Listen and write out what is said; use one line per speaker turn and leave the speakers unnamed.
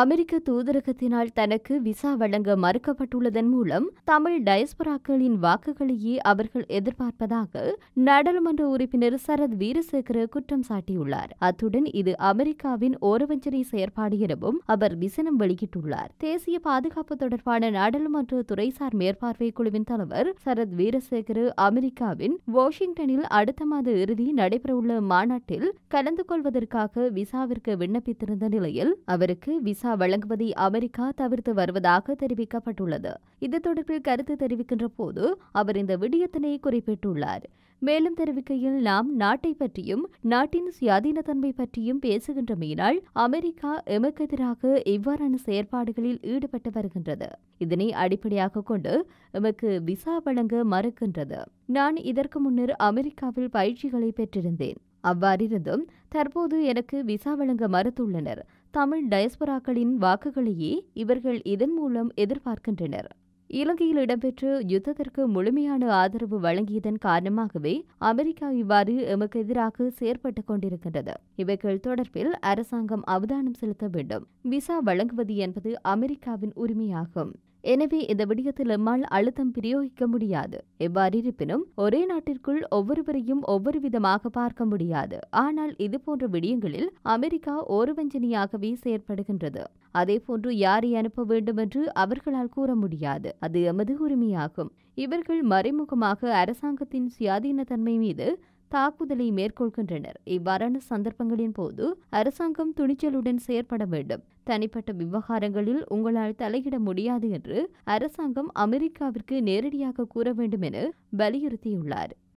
அமெரிக்க தூதரகத்தினால் தனக்கு விசா வழங்க மறுக்கப்பட்டுள்ளதன் மூலம் தமிழ் டயஸ்பராக்களின் வாக்குகளையே அவர்கள் எதிர்பார்ப்பதாக நாடாளுமன்ற உறுப்பினர் சரத் வீரசேகர குற்றம் சாட்டியுள்ளார் அத்துடன் இது அமெரிக்காவின் ஓரவஞ்சனை செயற்பாடு எனவும் அவர் விசனம் வெளியிட்டுள்ளார் தேசிய பாதுகாப்பு தொடர்பான நாடாளுமன்ற துறைசார் மேற்பார்வை குழுவின் தலைவர் சரத் வீரசேகர அமெரிக்காவின் வாஷிங்டனில் அடுத்த மாத இறுதி நடைபெறவுள்ள மாநாட்டில் கலந்து கொள்வதற்காக விசாவிற்கு விண்ணப்பித்திருந்த நிலையில் அவருக்கு விசா விசா வழங்குவதை அமெரிக்கா தவிர்த்து வருவதாக தெரிவிக்கப்பட்டுள்ளது இது தொடர்பில் கருத்து தெரிவிக்கின்ற போது அவர் இந்த விடயத்தினை குறிப்பிட்டுள்ளார் மேலும் தெரிவிக்கையில் நாம் நாட்டை பற்றியும் நாட்டின் சுயாதீனத்தன்மை பற்றியும் பேசுகின்றமையினால் அமெரிக்கா எமக்கு எதிராக இவ்வாறான செயற்பாடுகளில் ஈடுபட்டு வருகின்றது இதனை அடிப்படையாக கொண்டு எமக்கு விசா வழங்க மறுக்கின்றது நான் இதற்கு முன்னர் அமெரிக்காவில் பயிற்சிகளை பெற்றிருந்தேன் அவ்வாறிருந்தும் தற்போது எனக்கு விசா வழங்க மறுத்துள்ளனர் தமிழ் டயஸ்பராக்களின் வாக்குகளையே இவர்கள் இதன் மூலம் எதிர்பார்க்கின்றனர் இலங்கையில் இடம்பெற்று யுத்தத்திற்கு முழுமையான ஆதரவு வழங்கியதன் காரணமாகவே அமெரிக்கா இவ்வாறு எமக்கு எதிராக செயற்பட்டுக் கொண்டிருக்கின்றது இவைகள் தொடர்பில் அரசாங்கம் அவதானம் செலுத்த வேண்டும் விசா வழங்குவது என்பது அமெரிக்காவின் உரிமையாகும் எனவே இந்த விடயத்தில் எம்மால் அழுத்தம் பிரயோகிக்க முடியாது எவ்வாறு இருப்பினும் ஒரே நாட்டிற்குள் ஒவ்வொருவரையும் ஒவ்வொரு விதமாக பார்க்க முடியாது ஆனால் இதுபோன்ற விடயங்களில் அமெரிக்கா வஞ்சனையாகவே செயற்படுகின்றது அதேபோன்று யாரை அனுப்ப வேண்டும் என்று அவர்களால் கூற முடியாது அது எமது உரிமையாகும் இவர்கள் மறைமுகமாக அரசாங்கத்தின் சுயாதீனத்தன்மை மீது தாக்குதலை மேற்கொள்கின்றனர் இவ்வாறான சந்தர்ப்பங்களின் போது அரசாங்கம் துணிச்சலுடன் செயற்பட வேண்டும் தனிப்பட்ட விவகாரங்களில் உங்களால் தலையிட முடியாது என்று அரசாங்கம் அமெரிக்காவிற்கு நேரடியாக கூற வேண்டும் என வலியுறுத்தியுள்ளார்